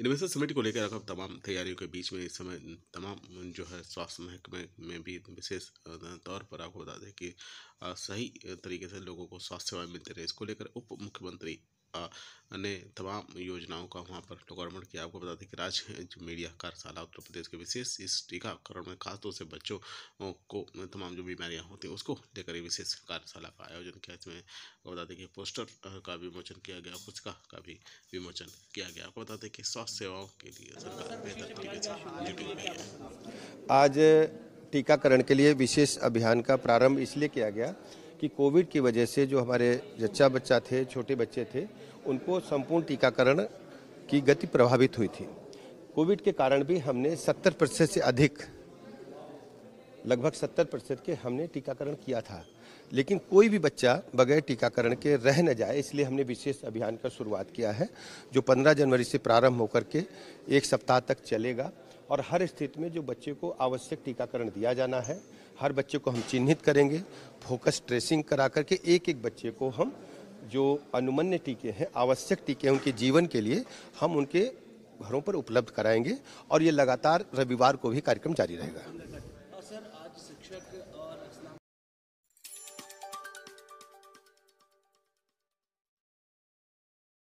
investor summit को लेकर अब तमाम तैयारियों के बीच में इस समय तमाम जो है स्वास्थ्य महकमे में भी विशेष तौर पर आपको बता दें कि सही तरीके से लोगों को स्वास्थ्य सेवाएं मिलती रहे इसको लेकर उप मुख्यमंत्री ने तमाम योजनाओं का वहाँ पर गवर्नमेंट किया आपको बता दें कि राज्य जो मीडिया कार्यशाला उत्तर प्रदेश के विशेष इस टीकाकरण में खासतौर से बच्चों को तमाम जो बीमारियाँ होती हैं उसको लेकर विशेष कार्यशाला का आयोजन किया इसमें आपको बता दें कि पोस्टर का विमोचन किया गया पुस्तिका का भी विमोचन किया गया आपको बता दें कि स्वास्थ्य सेवाओं के लिए सरकार बेहतर तरीके से जुटी हुई है आज टीकाकरण के लिए विशेष अभियान का प्रारंभ इसलिए किया गया कि कोविड की वजह से जो हमारे जच्चा बच्चा थे छोटे बच्चे थे उनको संपूर्ण टीकाकरण की गति प्रभावित हुई थी कोविड के कारण भी हमने 70 प्रतिशत से अधिक लगभग 70 प्रतिशत के हमने टीकाकरण किया था लेकिन कोई भी बच्चा बगैर टीकाकरण के रह न जाए इसलिए हमने विशेष अभियान का शुरुआत किया है जो 15 जनवरी से प्रारंभ होकर के एक सप्ताह तक चलेगा और हर स्थिति में जो बच्चे को आवश्यक टीकाकरण दिया जाना है हर बच्चे को हम चिन्हित करेंगे फोकस ट्रेसिंग करा करके एक एक बच्चे को हम जो अनुमन्य टीके हैं आवश्यक टीके हैं उनके जीवन के लिए हम उनके घरों पर उपलब्ध कराएंगे और ये लगातार रविवार को भी कार्यक्रम जारी रहेगा